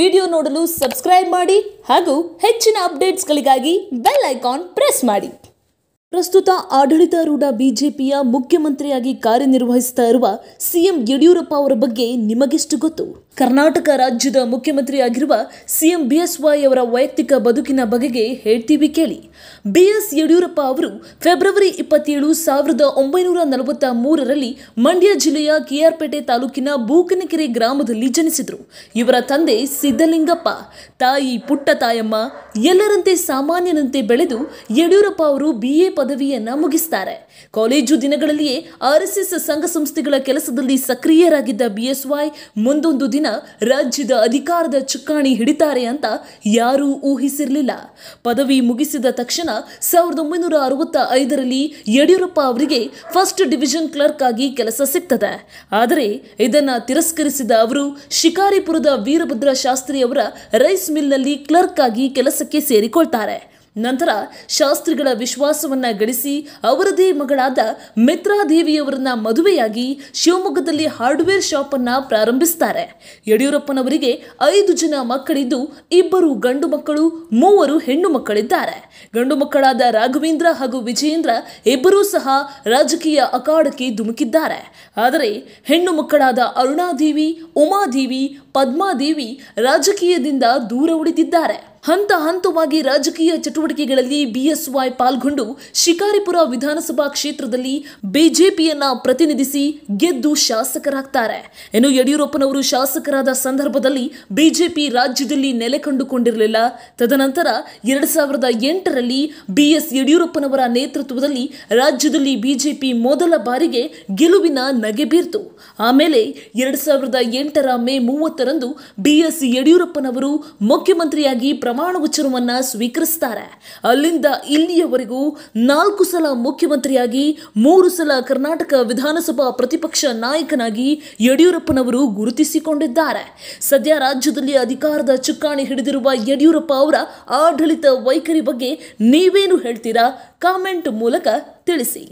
video ನೋಡಲು subscribe ಮಾಡಿ ಹಾಗೂ ಹೆಚ್ಚಿನ ಅಪ್ಡೇಟ್ಸ್ಗಳಿಗಾಗಿ ಬೆಲ್ ಐಕಾನ್ ಪ್ರೆಸ್ ಮಾಡಿ ಪ್ರಸ್ತುತ ಆಡಳಿತಾರೂಢ ಬಿಜೆಪಿಯ ಮುಖ್ಯಮಂತ್ರಿಯಾಗಿ ಕಾರ್ಯನಿರ್ವಹಿಸ್ತಾ ಇರುವ ಸಿಎಂ ಯಡಿಯೂರಪ್ಪ ಅವರ ಬಗ್ಗೆ ನಿಮಗೆಷ್ಟು ಗೊತ್ತು ಕರ್ನಾಟಕ ರಾಜ್ಯದ ಮುಖ್ಯಮಂತ್ರಿಯಾಗಿರುವ ಸಿಎಂ ಬಿಎಸ್ವೈ ಅವರ ವೈಯಕ್ತಿಕ ಬದುಕಿನ ಬಗೆಗೆ ಹೇಳ್ತೀವಿ ಕೇಳಿ ಬಿಎಸ್ ಯಡಿಯೂರಪ್ಪ ಅವರು ಫೆಬ್ರವರಿ ಇಪ್ಪತ್ತೇಳು ಸಾವಿರದ ಒಂಬೈನೂರ ನಲವತ್ತ ಮೂರರಲ್ಲಿ ಮಂಡ್ಯ ಜಿಲ್ಲೆಯ ಕೆಆರ್ಪೇಟೆ ತಾಲೂಕಿನ ಬೂಕನಕೆರೆ ಗ್ರಾಮದಲ್ಲಿ ಜನಿಸಿದರು ಇವರ ತಂದೆ ಸಿದ್ದಲಿಂಗಪ್ಪ ತಾಯಿ ಪುಟ್ಟ ತಾಯಮ್ಮ ಎಲ್ಲರಂತೆ ಸಾಮಾನ್ಯನಂತೆ ಬೆಳೆದು ಯಡಿಯೂರಪ್ಪ ಅವರು ಬಿಎ ಪದವಿಯನ್ನ ಮುಗಿಸ್ತಾರೆ ಕಾಲೇಜು ದಿನಗಳಲ್ಲಿಯೇ ಆರ್ ಎಸ್ ಎಸ್ ಸಂಘ ಸಂಸ್ಥೆಗಳ ಕೆಲಸದಲ್ಲಿ ಸಕ್ರಿಯರಾಗಿದ್ದ ಬಿಎಸ್ವೈ ಮುಂದೊಂದು ದಿನ ರಾಜ್ಯದ ಅಧಿಕಾರದ ಚುಕ್ಕಾಣಿ ಹಿಡಿತಾರೆ ಅಂತ ಯಾರೂ ಊಹಿಸಿರಲಿಲ್ಲ ಪದವಿ ಮುಗಿಸಿದ ತಕ್ಷಣ ಸಾವಿರದ ಒಂಬೈನೂರ ಅರವತ್ತ ಐದರಲ್ಲಿ ಯಡಿಯೂರಪ್ಪ ಅವರಿಗೆ ಫಸ್ಟ್ ಡಿವಿಷನ್ ಕ್ಲರ್ಕ್ ಆಗಿ ಕೆಲಸ ಸಿಗ್ತದೆ ಆದರೆ ಇದನ್ನು ತಿರಸ್ಕರಿಸಿದ ಅವರು ಶಿಕಾರಿಪುರದ ವೀರಭದ್ರ ಶಾಸ್ತ್ರಿ ಅವರ ರೈಸ್ ಮಿಲ್ನಲ್ಲಿ ಕ್ಲರ್ಕ್ ಆಗಿ ಕೆಲಸಕ್ಕೆ ಸೇರಿಕೊಳ್ತಾರೆ ನಂತರ ಶಾಸ್ತ್ರಿಗಳ ವಿಶ್ವಾಸವನ್ನ ಗಳಿಸಿ ಅವರದೇ ಮಗಳಾದ ಮಿತ್ರಾದೇವಿಯವರನ್ನ ಮದುವೆಯಾಗಿ ಶಿವಮೊಗ್ಗದಲ್ಲಿ ಹಾರ್ಡ್ವೇರ್ ಶಾಪ್ ಅನ್ನ ಪ್ರಾರಂಭಿಸ್ತಾರೆ ಯಡಿಯೂರಪ್ಪನವರಿಗೆ ಐದು ಜನ ಮಕ್ಕಳಿದ್ದು ಇಬ್ಬರು ಗಂಡು ಮಕ್ಕಳು ಮೂವರು ಹೆಣ್ಣು ಮಕ್ಕಳಿದ್ದಾರೆ ಗಂಡು ಮಕ್ಕಳಾದ ರಾಘವೇಂದ್ರ ಹಾಗೂ ವಿಜಯೇಂದ್ರ ಇಬ್ಬರೂ ಸಹ ರಾಜಕೀಯ ಅಖಾಡಕ್ಕೆ ಧುಮುಕಿದ್ದಾರೆ ಆದರೆ ಹೆಣ್ಣು ಮಕ್ಕಳಾದ ಅರುಣಾದೇವಿ ಉಮಾದೇವಿ ಪದ್ಮಾದೇವಿ ರಾಜಕೀಯದಿಂದ ದೂರ ಉಳಿದಿದ್ದಾರೆ ಹಂತ ಹಂತವಾಗಿ ರಾಜಕೀಯ ಚಟುವಟಿಕೆಗಳಲ್ಲಿ ಬಿಎಸ್ವೈ ಪಾಲ್ಗೊಂಡು ಶಿಕಾರಿಪುರ ವಿಧಾನಸಭಾ ಕ್ಷೇತ್ರದಲ್ಲಿ ಬಿಜೆಪಿಯನ್ನ ಪ್ರತಿನಿಧಿಸಿ ಗೆದ್ದು ಶಾಸಕರಾಗ್ತಾರೆ ಇನ್ನು ಯಡಿಯೂರಪ್ಪನವರು ಶಾಸಕರಾದ ಸಂದರ್ಭದಲ್ಲಿ ಬಿಜೆಪಿ ರಾಜ್ಯದಲ್ಲಿ ನೆಲೆ ಕಂಡುಕೊಂಡಿರಲಿಲ್ಲ ತದನಂತರ ಎರಡ್ ಸಾವಿರದ ಎಂಟರಲ್ಲಿ ಬಿಎಸ್ ಯಡಿಯೂರಪ್ಪನವರ ನೇತೃತ್ವದಲ್ಲಿ ರಾಜ್ಯದಲ್ಲಿ ಬಿಜೆಪಿ ಮೊದಲ ಬಾರಿಗೆ ಗೆಲುವಿನ ನಗೆ ಬೀರ್ತು ಆಮೇಲೆ ಎರಡ್ ಸಾವಿರದ ಎಂಟರ ಮೇ ಮೂವತ್ತರಂದು ಬಿಎಸ್ ಯಡಿಯೂರಪ್ಪನವರು ಮುಖ್ಯಮಂತ್ರಿಯಾಗಿ ಪ್ರ ಪ್ರಮಾಣ ವಚನವನ್ನು ಸ್ವೀಕರಿಸ್ತಾರೆ ಅಲ್ಲಿಂದ ಇಲ್ಲಿಯವರೆಗೂ ನಾಲ್ಕು ಸಲ ಮುಖ್ಯಮಂತ್ರಿಯಾಗಿ ಮೂರು ಸಲ ಕರ್ನಾಟಕ ವಿಧಾನಸಭಾ ಪ್ರತಿಪಕ್ಷ ನಾಯಕನಾಗಿ ಯಡಿಯೂರಪ್ಪನವರು ಗುರುತಿಸಿಕೊಂಡಿದ್ದಾರೆ ಸದ್ಯ ರಾಜ್ಯದಲ್ಲಿ ಅಧಿಕಾರದ ಚುಕ್ಕಾಣಿ ಹಿಡಿದಿರುವ ಯಡಿಯೂರಪ್ಪ ಅವರ ಆಡಳಿತ ವೈಖರಿ ಬಗ್ಗೆ ನೀವೇನು ಹೇಳ್ತೀರಾ ಕಾಮೆಂಟ್ ಮೂಲಕ ತಿಳಿಸಿ